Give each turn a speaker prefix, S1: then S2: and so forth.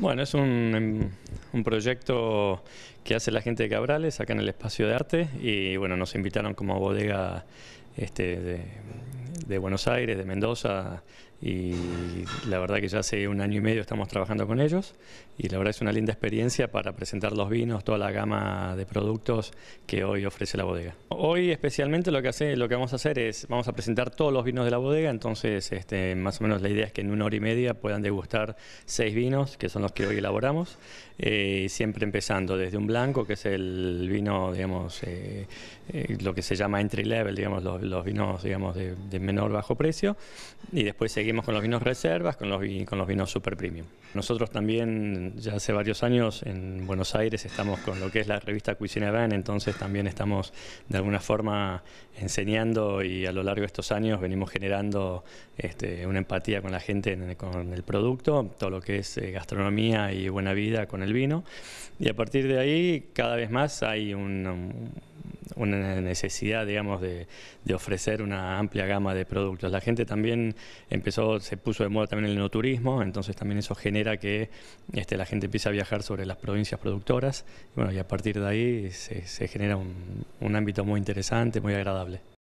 S1: Bueno, es un, em, un, proyecto que hace la gente de Cabrales acá en el espacio de arte y bueno, nos invitaron como bodega este, de, de Buenos Aires, de Mendoza y la verdad que ya hace un año y medio estamos trabajando con ellos y la verdad es una linda experiencia para presentar los vinos, toda la gama de productos que hoy ofrece la bodega. Hoy especialmente lo que, hace, lo que vamos a hacer es, vamos a presentar todos los vinos de la bodega, entonces este, más o menos la idea es que en una hora y media puedan degustar seis vinos, que son los que hoy elaboramos, eh, siempre empezando desde un blanco, que es el vino, digamos, eh, eh, lo que se llama entry level, digamos, los, vinos digamos, de, menor bajo precio, y después seguimos con los vinos reservas con los, con los vinos super premium. Nosotros también ya hace varios años en Buenos Aires estamos con lo que es la revista Cuisine Van, entonces también estamos de alguna forma enseñando y a lo largo de estos años venimos generando este, una empatía con la gente, con el producto, todo lo que es eh, gastronomía y buena vida con el vino. Y a partir de ahí cada vez más hay un una necesidad, digamos, de, ofrecer una amplia gama de productos. La gente también empezó, se puso de moda también el no entonces también eso genera que este, la gente empiece a viajar sobre las provincias productoras, y, bueno, y a partir de ahí se, genera un ámbito muy interesante, muy agradable.